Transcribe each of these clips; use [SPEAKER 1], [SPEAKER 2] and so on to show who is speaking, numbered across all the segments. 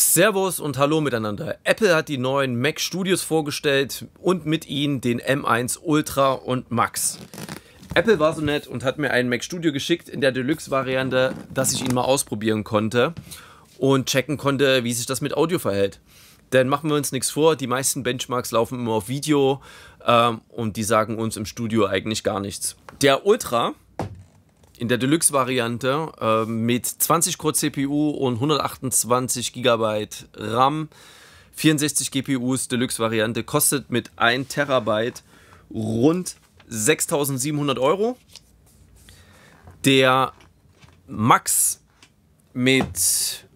[SPEAKER 1] Servus und hallo miteinander. Apple hat die neuen Mac Studios vorgestellt und mit ihnen den M1 Ultra und Max. Apple war so nett und hat mir einen Mac Studio geschickt in der Deluxe-Variante, dass ich ihn mal ausprobieren konnte und checken konnte, wie sich das mit Audio verhält. Denn machen wir uns nichts vor, die meisten Benchmarks laufen immer auf Video ähm, und die sagen uns im Studio eigentlich gar nichts. Der Ultra in der Deluxe-Variante äh, mit 20 Core CPU und 128 GB RAM, 64 GPUs Deluxe-Variante, kostet mit 1 Terabyte rund 6700 Euro. Der Max mit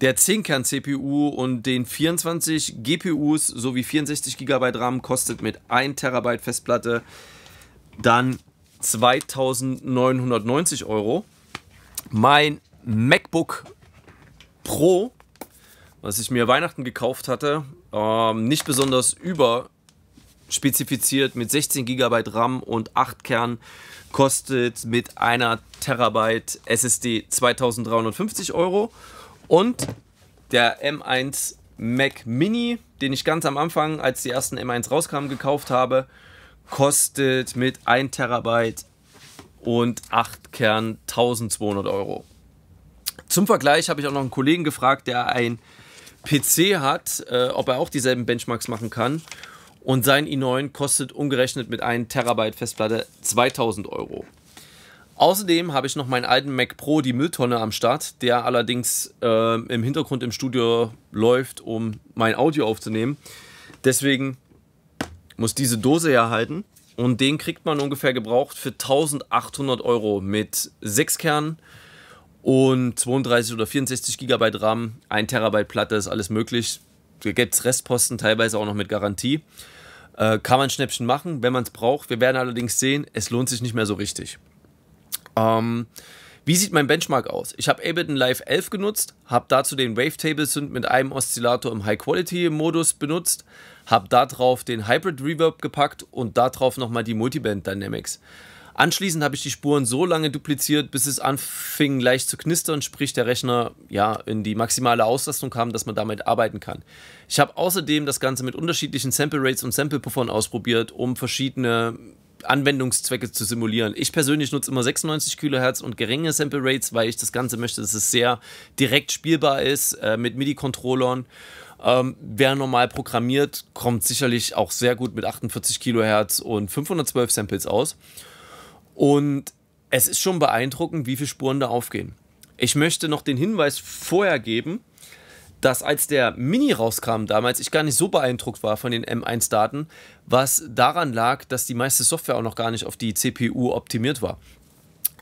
[SPEAKER 1] der 10-Kern-CPU und den 24 GPUs sowie 64 GB RAM kostet mit 1 Terabyte Festplatte dann 2990 Euro mein MacBook Pro, was ich mir Weihnachten gekauft hatte, ähm, nicht besonders überspezifiziert mit 16 GB RAM und 8 Kern, kostet mit einer Terabyte SSD 2350 Euro und der M1 Mac Mini, den ich ganz am Anfang, als die ersten M1 rauskamen, gekauft habe, kostet mit 1 Terabyte und 8 Kern 1200 Euro. Zum Vergleich habe ich auch noch einen Kollegen gefragt, der ein PC hat, äh, ob er auch dieselben Benchmarks machen kann. Und sein i9 kostet umgerechnet mit 1 Terabyte Festplatte 2000 Euro. Außerdem habe ich noch meinen alten Mac Pro, die Mülltonne am Start, der allerdings äh, im Hintergrund im Studio läuft, um mein Audio aufzunehmen. Deswegen muss diese Dose erhalten. Und den kriegt man ungefähr gebraucht für 1800 Euro mit 6 Kernen und 32 oder 64 GB RAM, 1 Terabyte Platte, ist alles möglich. Da gibt es Restposten, teilweise auch noch mit Garantie. Äh, kann man Schnäppchen machen, wenn man es braucht. Wir werden allerdings sehen, es lohnt sich nicht mehr so richtig. Ähm, wie sieht mein Benchmark aus? Ich habe Ableton Live 11 genutzt, habe dazu den Wavetable Synth mit einem Oszillator im High-Quality-Modus benutzt, habe darauf den Hybrid Reverb gepackt und darauf nochmal die Multiband Dynamics. Anschließend habe ich die Spuren so lange dupliziert, bis es anfing leicht zu knistern, sprich der Rechner ja in die maximale Auslastung kam, dass man damit arbeiten kann. Ich habe außerdem das Ganze mit unterschiedlichen Sample Rates und Sample Puffern ausprobiert, um verschiedene Anwendungszwecke zu simulieren. Ich persönlich nutze immer 96 Kilohertz und geringe Sample Rates, weil ich das Ganze möchte, dass es sehr direkt spielbar ist äh, mit MIDI-Controllern ähm, wer normal programmiert, kommt sicherlich auch sehr gut mit 48 Kilohertz und 512 Samples aus. Und es ist schon beeindruckend, wie viele Spuren da aufgehen. Ich möchte noch den Hinweis vorher geben, dass als der Mini rauskam damals, ich gar nicht so beeindruckt war von den M1-Daten, was daran lag, dass die meiste Software auch noch gar nicht auf die CPU optimiert war.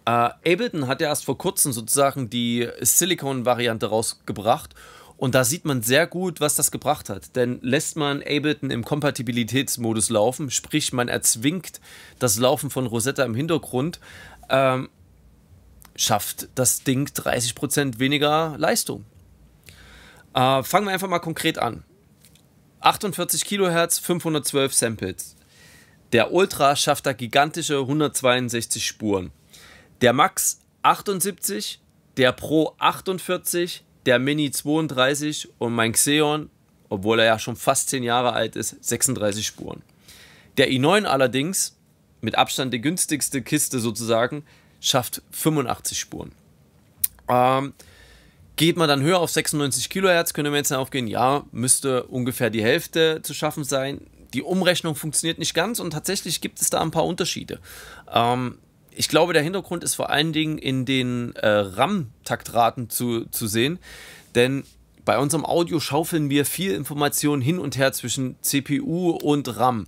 [SPEAKER 1] Äh, Ableton hat ja erst vor kurzem sozusagen die Silicon-Variante rausgebracht und da sieht man sehr gut, was das gebracht hat. Denn lässt man Ableton im Kompatibilitätsmodus laufen, sprich man erzwingt das Laufen von Rosetta im Hintergrund, ähm, schafft das Ding 30% weniger Leistung. Äh, fangen wir einfach mal konkret an. 48 Kilohertz, 512 Samples. Der Ultra schafft da gigantische 162 Spuren. Der Max 78, der Pro 48, der Mini 32 und mein Xeon, obwohl er ja schon fast 10 Jahre alt ist, 36 Spuren. Der i9 allerdings, mit Abstand die günstigste Kiste sozusagen, schafft 85 Spuren. Ähm, geht man dann höher auf 96 Kilohertz, könnte man jetzt aufgehen, ja, müsste ungefähr die Hälfte zu schaffen sein. Die Umrechnung funktioniert nicht ganz und tatsächlich gibt es da ein paar Unterschiede. Ähm, ich glaube, der Hintergrund ist vor allen Dingen in den äh, RAM-Taktraten zu, zu sehen, denn bei unserem Audio schaufeln wir viel Information hin und her zwischen CPU und RAM.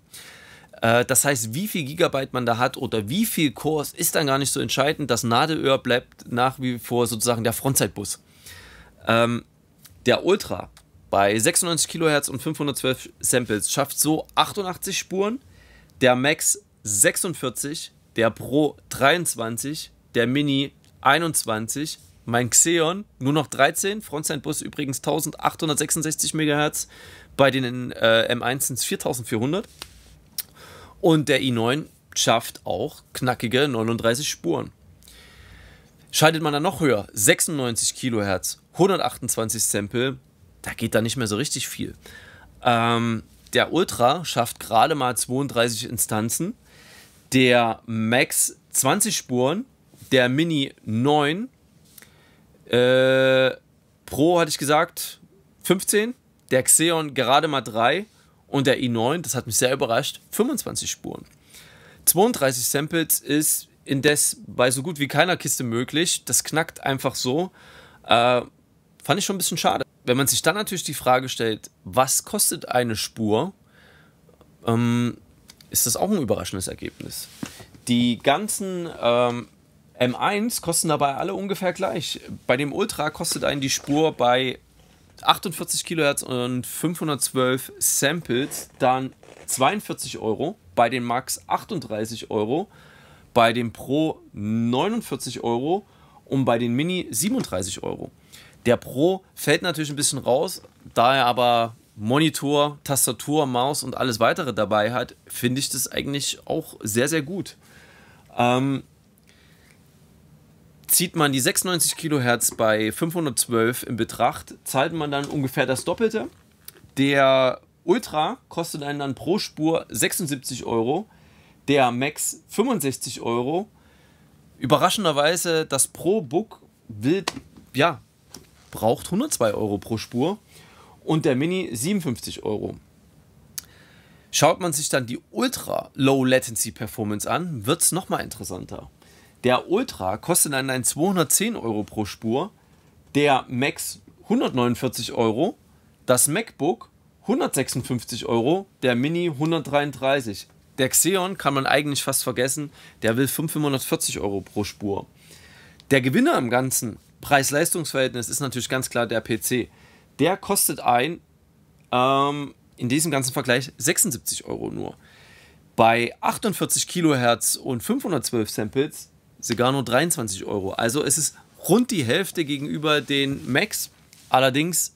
[SPEAKER 1] Äh, das heißt, wie viel Gigabyte man da hat oder wie viel Cores ist dann gar nicht so entscheidend. Das Nadelöhr bleibt nach wie vor sozusagen der Frontzeitbus. Ähm, der Ultra bei 96 Kilohertz und 512 Samples schafft so 88 Spuren, der Max 46 der Pro 23, der Mini 21, mein Xeon nur noch 13, Frontline-Bus übrigens 1866 MHz, bei den äh, M1 sind es 4400 und der i9 schafft auch knackige 39 Spuren. Schaltet man dann noch höher, 96 Kilohertz, 128 Sample, da geht da nicht mehr so richtig viel. Ähm, der Ultra schafft gerade mal 32 Instanzen der Max 20 Spuren, der Mini 9, äh, Pro hatte ich gesagt 15, der Xeon gerade mal 3 und der i9, das hat mich sehr überrascht, 25 Spuren. 32 Samples ist indes bei so gut wie keiner Kiste möglich. Das knackt einfach so. Äh, fand ich schon ein bisschen schade. Wenn man sich dann natürlich die Frage stellt, was kostet eine Spur, ähm, ist das auch ein überraschendes Ergebnis. Die ganzen ähm, M1 kosten dabei alle ungefähr gleich. Bei dem Ultra kostet einen die Spur bei 48 Kilohertz und 512 Samples dann 42 Euro, bei dem Max 38 Euro, bei dem Pro 49 Euro und bei den Mini 37 Euro. Der Pro fällt natürlich ein bisschen raus, da er aber Monitor, Tastatur, Maus und alles weitere dabei hat, finde ich das eigentlich auch sehr, sehr gut. Ähm, zieht man die 96 Kilohertz bei 512 in Betracht, zahlt man dann ungefähr das Doppelte. Der Ultra kostet einen dann pro Spur 76 Euro, der Max 65 Euro. Überraschenderweise, das Pro Book will, ja, braucht 102 Euro pro Spur und der Mini 57 Euro. Schaut man sich dann die Ultra Low Latency Performance an, wird es nochmal interessanter. Der Ultra kostet dann ein 210 Euro pro Spur, der Max 149 Euro, das MacBook 156 Euro, der Mini 133. Der Xeon kann man eigentlich fast vergessen, der will 540 Euro pro Spur. Der Gewinner im ganzen Preis-Leistungs-Verhältnis ist natürlich ganz klar der PC der kostet ein, ähm, in diesem ganzen Vergleich, 76 Euro nur. Bei 48 Kilohertz und 512 Samples sogar nur 23 Euro. Also es ist rund die Hälfte gegenüber den Macs. Allerdings,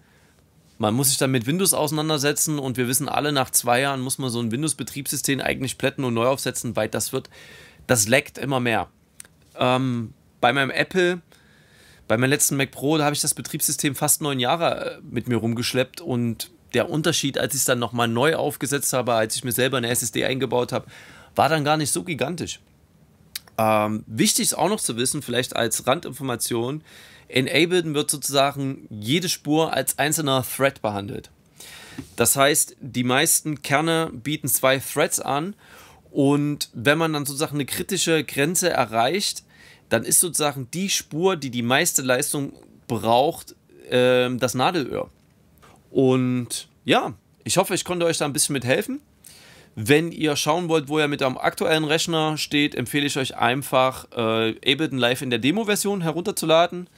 [SPEAKER 1] man muss sich dann mit Windows auseinandersetzen und wir wissen alle, nach zwei Jahren muss man so ein Windows-Betriebssystem eigentlich plätten und neu aufsetzen, weil das wird, das leckt immer mehr. Ähm, bei meinem Apple bei meinem letzten Mac Pro, da habe ich das Betriebssystem fast neun Jahre äh, mit mir rumgeschleppt und der Unterschied, als ich es dann nochmal neu aufgesetzt habe, als ich mir selber eine SSD eingebaut habe, war dann gar nicht so gigantisch. Ähm, wichtig ist auch noch zu wissen, vielleicht als Randinformation, Enabled wird sozusagen jede Spur als einzelner Thread behandelt. Das heißt, die meisten Kerne bieten zwei Threads an und wenn man dann sozusagen eine kritische Grenze erreicht, dann ist sozusagen die Spur, die die meiste Leistung braucht, äh, das Nadelöhr. Und ja, ich hoffe, ich konnte euch da ein bisschen mithelfen. Wenn ihr schauen wollt, wo ihr mit eurem aktuellen Rechner steht, empfehle ich euch einfach, äh, Ableton Live in der Demo-Version herunterzuladen.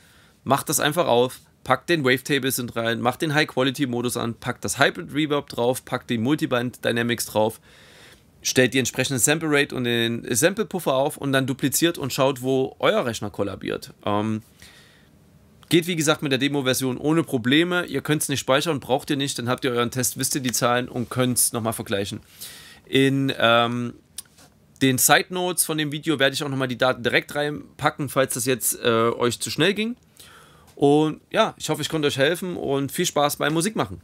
[SPEAKER 1] Macht das einfach auf, packt den Wavetables rein, macht den High-Quality-Modus an, packt das Hybrid Reverb drauf, packt den Multiband Dynamics drauf stellt die entsprechende Sample Rate und den Sample Puffer auf und dann dupliziert und schaut, wo euer Rechner kollabiert. Ähm, geht wie gesagt mit der Demo-Version ohne Probleme. Ihr könnt es nicht speichern, braucht ihr nicht, dann habt ihr euren Test, wisst ihr die Zahlen und könnt es nochmal vergleichen. In ähm, den Side Notes von dem Video werde ich auch nochmal die Daten direkt reinpacken, falls das jetzt äh, euch zu schnell ging. Und ja, ich hoffe, ich konnte euch helfen und viel Spaß beim Musikmachen.